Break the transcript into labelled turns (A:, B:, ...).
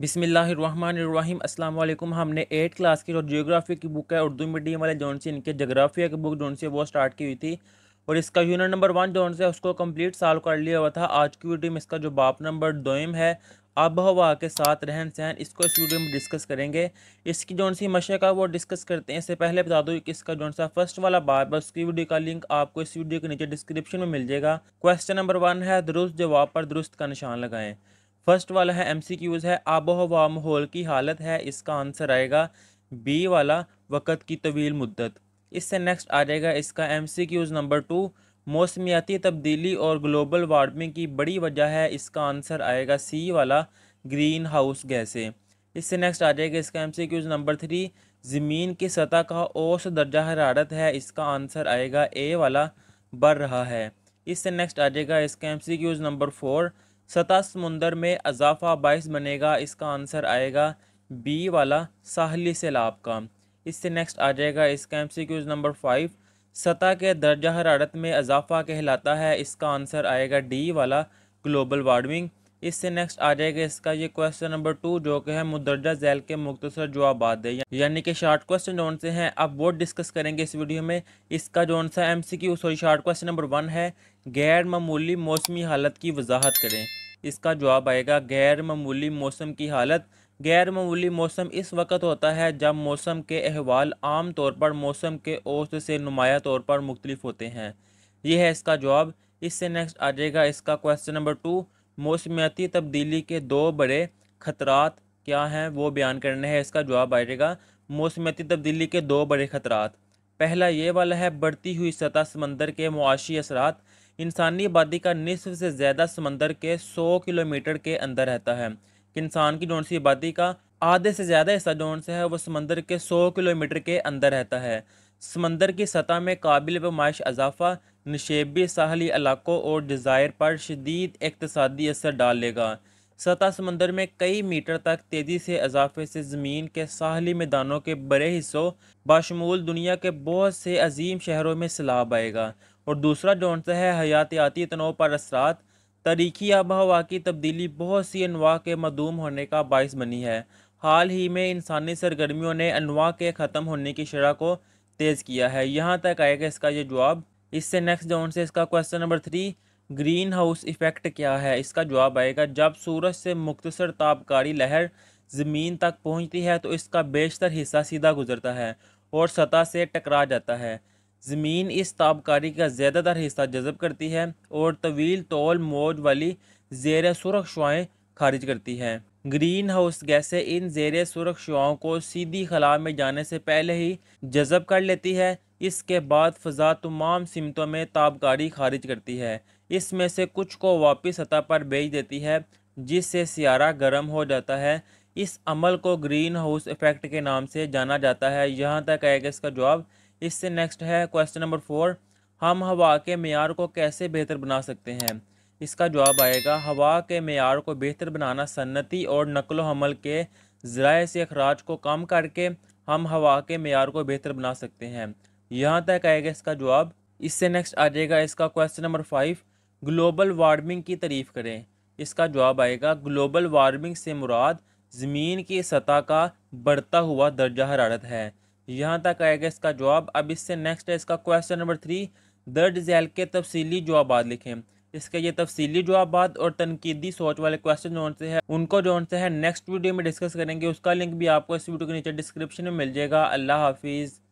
A: बिसमीम वालेकुम हमने एट क्लास की जो जियोग्राफी की बुक है उर्दू मीडियम वाले जोन से इनके जोग्राफिया की बुक जोन से वो स्टार्ट की हुई थी और इसका यूनिट नंबर वन जोन से उसको कंप्लीट साल कर लिया हुआ था आज की वीडियो में इसका जो बाप नंबर दोम है आब हवा के साथ रहन सहन इसको इस वीडियो में डिस्कस करेंगे इसकी जोन सी मशे का वो डिस्कस करते हैं इससे पहले बता दूँ कि इसका जोन सा फर्स्ट वाला बाप है उसकी वीडियो का लिंक आपको इस वीडियो के नीचे डिस्क्रिप्शन में मिल जाएगा क्वेश्चन नंबर वन है दुरुस्त जवाब पर दुरुस्त का निशान लगाएं फर्स्ट वाला है एम सी क्यूज़ है आबो हवा माहौल की हालत है इसका आंसर आएगा बी वाला वक़्त की तवील मुद्दत इससे नेक्स्ट आ जाएगा इसका M C Qs number two मौसमियाती तब्दीली और ग्लोबल वार्मिंग की बड़ी वजह है इसका आंसर आएगा सी वाला ग्रीन हाउस गैसें इससे नेक्स्ट आ जाएगा इसका M C Qs number three ज़मीन की सतह का औस दर्जा हरारत है इसका आंसर आएगा ए वाला बढ़ रहा है इससे नेक्स्ट आ जाएगा इसका M C Qs number four सतह समुंदर में अजाफा बाइस बनेगा इसका आंसर आएगा बी वाला साहली सैलाब का इससे नेक्स्ट आ जाएगा इसका M C Qs number five सतह के दर्जा हरारत में अजाफा कहलाता है इसका आंसर आएगा डी वाला ग्लोबल वार्मिंग इससे नेक्स्ट आ जाएगा इसका ये क्वेश्चन नंबर टू जो कि है मुदर्जा जैल के मुख्तसर जवाबाद है यानी कि शार्ट क्वेश्चन जोन से हैं अब वो डिस्कस करेंगे इस वीडियो में इसका जोन सा M C Q sorry short question number one है गैर मामूली मौसमी हालत की वजाहत करें इसका जवाब आएगा गैर मामूली मौसम की हालत गैर मामूली मौसम इस वक्त होता है जब मौसम के अहवाल आम तौर पर मौसम के औसत से नुमाया तौर पर मुख्तलिफ होते हैं यह है इसका जवाब इससे नेक्स्ट आ जाएगा इसका क्वेश्चन नंबर टू मौसमियाती तब्दीली के दो बड़े खतरात क्या हैं वो बयान करने हैं इसका जवाब आ जाएगा मौसमियाती तब्दीली के दो बड़े खतरात पहला ये वाला है बढ़ती हुई सतह समंदर के मुआशी असरात इंसानी आबादी का निसफ से ज़्यादा समंदर के 100 किलोमीटर के अंदर रहता है कि इंसान की जोन सी आबादी का आधे से ज़्यादा हिस्सा जोन सा है वो समंदर के 100 किलोमीटर के अंदर रहता है समंदर की सतह में काबिल पैमाइश अजाफा नशेबी साहली इलाकों और जजायर पर शदीद इकतसादी असर डालेगा सतह समंदर में कई मीटर तक तेज़ी से इजाफे से ज़मीन के साहली मैदानों के बड़े हिस्सों बशमूल दुनिया के बहुत से अजीम शहरों में सैलाब आएगा और दूसरा जो अंसर है हयातियाती तनाव पर असरात तरीकी आब हवा की तब्दीली बहुत सी अनवा के मदूम होने का बायस बनी है हाल ही में इंसानी सरगर्मियों ने अनवा के ख़त्म होने की शरह को तेज़ किया है यहाँ तक आएगा इसका ये जवाब इससे नेक्स्ट जो से इसका question number three greenhouse effect क्या है इसका जवाब आएगा जब सूरज से मुख्तर तापकारी लहर ज़मीन तक पहुँचती है तो इसका बेशतर हिस्सा सीधा गुजरता है और सतह से टकरा जाता है ज़मीन इस ताबकारी का ज़्यादातर हिस्सा जज़ब करती है और तवील तौल मौज वाली जेर सुरख शुआएँ खारिज करती हैं ग्रीन हाउस गैसें इन जेर सुरख शुआओं को सीधी खला में जाने से पहले ही जज़ब कर लेती है इसके बाद फ़जा तमाम सिमतों में ताबकारी खारिज करती है इसमें से कुछ को वापस सतह पर भेज देती है जिससे सियारा गर्म हो जाता है इस अमल को ग्रीन हाउस इफ़ेक्ट के नाम से जाना जाता है यहाँ तक आएगा इसका जवाब इससे नेक्स्ट है क्वेश्चन नंबर फोर हम हवा के मैार को कैसे बेहतर बना सकते हैं इसका जवाब आएगा हवा के मैार को बेहतर बनाना सन्नति और नकलो हमल के ज़राए से अखराज को कम करके हम हवा के मैार को बेहतर बना सकते हैं यहाँ तक आएगा इसका जवाब इससे नेक्स्ट आ जाएगा इसका question number five global warming की तारीफ़ करें इसका जवाब आएगा ग्लोबल वार्मिंग से मुराद ज़मीन की सतह का बढ़ता हुआ दर्जा हरारत है यहाँ तक आएगा इसका जवाब अब इससे नेक्स्ट है इसका क्वेश्चन नंबर थ्री दर्ज जैल के तफसीली जवाब लिखें इसके ये तफसीली जवाबात और तनकीदी सोच वाले क्वेश्चन जो से है उनको जो से है नेक्स्ट वीडियो में डिस्कस करेंगे उसका लिंक भी आपको इस वीडियो के नीचे डिस्क्रिप्शन में मिल जाएगा अल्लाह हाफिज़